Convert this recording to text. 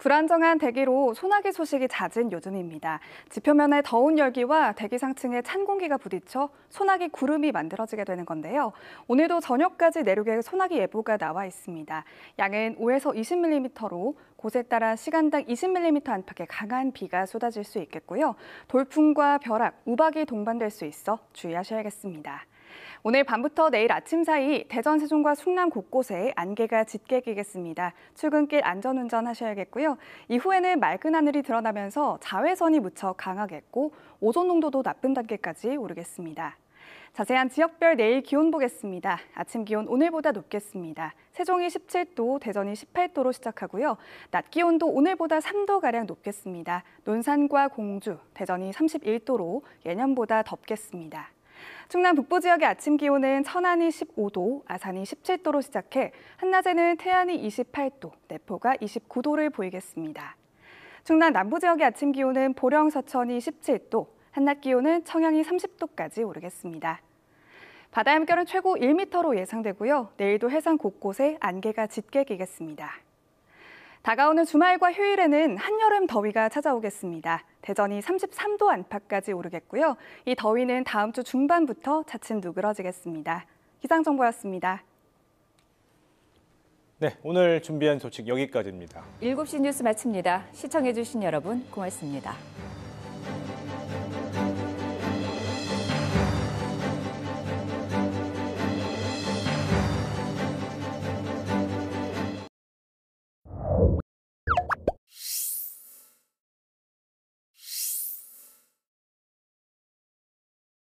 불안정한 대기로 소나기 소식이 잦은 요즘입니다. 지표면의 더운 열기와 대기 상층의 찬 공기가 부딪혀 소나기 구름이 만들어지게 되는 건데요. 오늘도 저녁까지 내륙에 소나기 예보가 나와 있습니다. 양은 5에서 20mm로 곳에 따라 시간당 20mm 안팎의 강한 비가 쏟아질 수 있겠고요. 돌풍과 벼락, 우박이 동반될 수 있어 주의하셔야겠습니다. 오늘 밤부터 내일 아침 사이 대전 세종과 충남 곳곳에 안개가 짙게 끼겠습니다. 출근길 안전운전 하셔야겠고요. 이후에는 맑은 하늘이 드러나면서 자외선이 무척 강하겠고 오존 농도도 나쁜 단계까지 오르겠습니다. 자세한 지역별 내일 기온 보겠습니다. 아침 기온 오늘보다 높겠습니다. 세종이 17도, 대전이 18도로 시작하고요. 낮 기온도 오늘보다 3도가량 높겠습니다. 논산과 공주, 대전이 31도로 예년보다 덥겠습니다. 충남 북부 지역의 아침 기온은 천안이 15도, 아산이 17도로 시작해 한낮에는 태안이 28도, 내포가 29도를 보이겠습니다. 충남 남부 지역의 아침 기온은 보령 서천이 17도, 한낮 기온은 청양이 30도까지 오르겠습니다. 바다 물결은 최고 1m로 예상되고요. 내일도 해상 곳곳에 안개가 짙게 끼겠습니다. 다가오는 주말과 휴일에는 한여름 더위가 찾아오겠습니다. 대전이 33도 안팎까지 오르겠고요. 이 더위는 다음 주 중반부터 차츰 누그러지겠습니다. 기상정보였습니다. 네, 오늘 준비한 소식 여기까지입니다. 7시 뉴스 마칩니다. 시청해주신 여러분 고맙습니다.